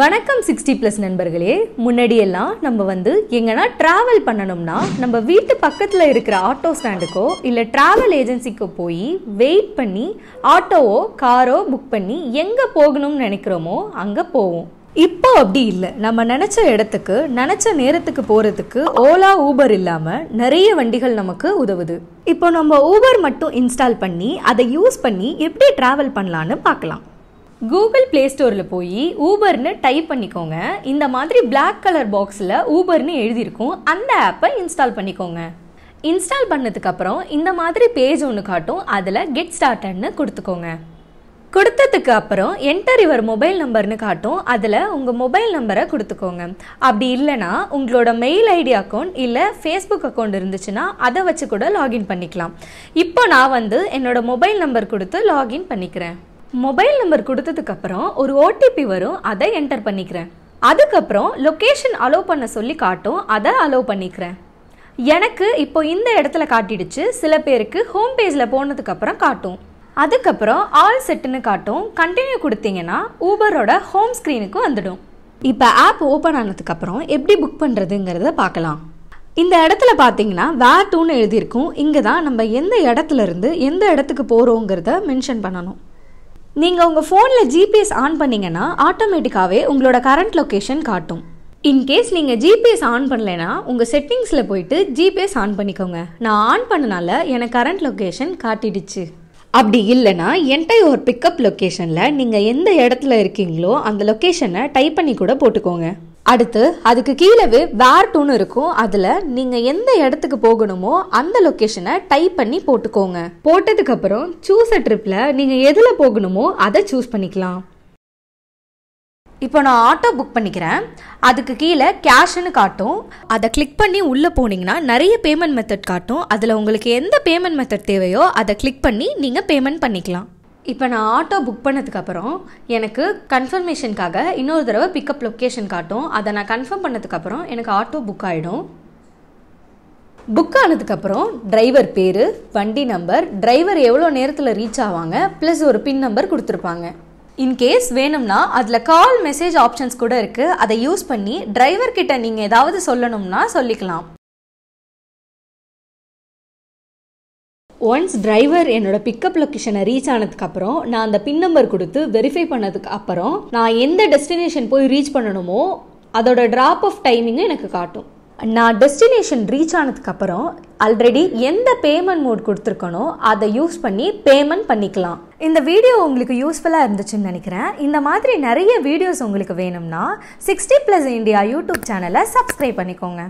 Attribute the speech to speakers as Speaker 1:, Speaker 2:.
Speaker 1: வணக்கம் sixty plus நண்பர்களே முன்னாடியெல்லாம் நம்ம வந்து எங்கன்னா ட்ராவல் பண்ணணும்னா நம்ம வீட்டு பக்கத்தில் இருக்கிற ஆட்டோ ஸ்டாண்டுக்கோ இல்லை ட்ராவல் ஏஜென்சிக்கோ போய் வெயிட் பண்ணி ஆட்டோவோ காரோ புக் பண்ணி எங்கே போகணும்னு நினைக்கிறோமோ அங்கே போவோம் இப்போ அப்படி இல்லை நம்ம நினச்ச இடத்துக்கு நினச்ச நேரத்துக்கு போகிறதுக்கு ஓலா ஊபர் இல்லாமல் நிறைய வண்டிகள் நமக்கு உதவுது இப்போ நம்ம ஊபர் மட்டும் இன்ஸ்டால் பண்ணி அதை யூஸ் பண்ணி எப்படி ட்ராவல் பண்ணலான்னு பார்க்கலாம் கூகுள் ப்ளே ஸ்டோரில் போய் ஊபர்னு டைப் பண்ணிக்கோங்க இந்த மாதிரி பிளாக் கலர் பாக்ஸில் ஊபர்னு எழுதியிருக்கும் அந்த ஆப்பை இன்ஸ்டால் பண்ணிக்கோங்க இன்ஸ்டால் பண்ணதுக்கப்புறம் இந்த மாதிரி பேஜ் ஒன்று காட்டும் அதில் கெட் ஸ்டார்டன்னு கொடுத்துக்கோங்க கொடுத்ததுக்கு அப்புறம் என்டர் யுவர் மொபைல் நம்பர்னு காட்டும் அதில் உங்கள் மொபைல் நம்பரை கொடுத்துக்கோங்க அப்படி இல்லைனா உங்களோட மெயில் ஐடி அக்கௌண்ட் இல்லை ஃபேஸ்புக் அக்கௌண்ட் இருந்துச்சுன்னா அதை வச்சு கூட லாகின் பண்ணிக்கலாம் இப்போ நான் வந்து என்னோட மொபைல் நம்பர் கொடுத்து லாகின் பண்ணிக்கிறேன் மொபைல் நம்பர் கொடுத்ததுக்கப்புறம் ஒரு ஓடிபி வரும் அதை என்டர் பண்ணிக்கிறேன் அதுக்கப்புறம் லொக்கேஷன் அலோவ் பண்ண சொல்லி காட்டும் அதை அலோவ் பண்ணிக்கிறேன் எனக்கு இப்போ இந்த இடத்துல காட்டிடுச்சு சில பேருக்கு ஹோம் பேஜில் போனதுக்கப்புறம் காட்டும் அதுக்கப்புறம் ஆல் செட்டுன்னு காட்டும் கண்டினியூ கொடுத்தீங்கன்னா ஊபரோட ஹோம் ஸ்க்ரீனுக்கு வந்துடும் இப்போ ஆப் ஓப்பன் ஆனதுக்கப்புறம் எப்படி புக் பண்ணுறதுங்கிறத பார்க்கலாம் இந்த இடத்துல பார்த்தீங்கன்னா வேர் டூன்னு எழுதியிருக்கும் இங்கே தான் நம்ம எந்த இடத்துல இருந்து எந்த இடத்துக்கு போகிறோங்கிறத மென்ஷன் பண்ணணும் நீங்கள் உங்கள் ஃபோனில் ஜிபிஎஸ் ஆன் பண்ணிங்கன்னா ஆட்டோமேட்டிக்காகவே உங்களோட கரண்ட் லொக்கேஷன் காட்டும் இன்கேஸ் நீங்கள் ஜிபிஎஸ் ஆன் பண்ணலைன்னா உங்கள் செட்டிங்ஸில் போயிட்டு ஜிபிஎஸ் ஆன் பண்ணிக்கோங்க நான் ஆன் பண்ணனால எனக்கு கரண்ட் லொக்கேஷன் காட்டிடுச்சு அப்படி இல்லைனா என்டைய ஒரு பிக்கப் லொக்கேஷனில் நீங்கள் எந்த இடத்துல இருக்கீங்களோ அந்த லொக்கேஷனை டைப் பண்ணி கூட போட்டுக்கோங்க அடுத்து அதுக்கு கீழவே வேர்ட்டுன்னு இருக்கும் அதில் நீங்கள் எந்த இடத்துக்கு போகணுமோ அந்த லொக்கேஷனை டைப் பண்ணி போட்டுக்கோங்க போட்டதுக்கப்புறம் சூஸ் அ ட்ரிப்பில் நீங்கள் எதில் போகணுமோ அதை சூஸ் பண்ணிக்கலாம் இப்போ நான் ஆட்டோ புக் பண்ணிக்கிறேன் அதுக்கு கீழே கேஷ்னு காட்டும் அதை கிளிக் பண்ணி உள்ளே போனீங்கன்னா நிறைய பேமெண்ட் மெத்தட் காட்டும் அதில் உங்களுக்கு எந்த பேமெண்ட் மெத்தட் தேவையோ அதை கிளிக் பண்ணி நீங்கள் பேமெண்ட் பண்ணிக்கலாம் இப்போ நான் ஆட்டோ புக் பண்ணதுக்கப்புறம் எனக்கு கன்ஃபர்மேஷனுக்காக இன்னொரு தடவை பிக்கப் லொக்கேஷன் காட்டும் அதை நான் கன்ஃபார்ம் பண்ணதுக்கப்புறம் எனக்கு ஆட்டோ புக் ஆகிடும் புக் ஆனதுக்கப்புறம் டிரைவர் பேர் வண்டி நம்பர் டிரைவர் எவ்வளோ நேரத்தில் ரீச் ஆவாங்க ப்ளஸ் ஒரு பின் நம்பர் கொடுத்துருப்பாங்க இன்கேஸ் வேணும்னா அதில் கால் மெசேஜ் ஆப்ஷன்ஸ் கூட இருக்குது அதை யூஸ் பண்ணி டிரைவர்கிட்ட நீங்கள் ஏதாவது சொல்லணும்னா சொல்லிக்கலாம் ஒன்ஸ் டிரைவர் என்னோட பிக்கப் லொக்கேஷனை ரீச் ஆனதுக்கப்புறம் நான் அந்த பின் நம்பர் கொடுத்து வெரிஃபை பண்ணதுக்கு அப்புறம் நான் எந்த டெஸ்டினேஷன் போய் ரீச் பண்ணணுமோ அதோட ட்ராப் ஆஃப் டைமிங்கும் எனக்கு காட்டும் நான் டெஸ்டினேஷன் ரீச் ஆனதுக்கப்புறம் ஆல்ரெடி எந்த பேமெண்ட் மோட் கொடுத்துருக்கனோ அதை யூஸ் பண்ணி பேமெண்ட் பண்ணிக்கலாம் இந்த வீடியோ உங்களுக்கு யூஸ்ஃபுல்லாக இருந்துச்சுன்னு நினைக்கிறேன் இந்த மாதிரி நிறைய வீடியோஸ் உங்களுக்கு வேணும்னா சிக்ஸ்டி ப்ளஸ் இந்தியா யூடியூப் சேனலை சப்ஸ்கிரைப் பண்ணிக்கோங்க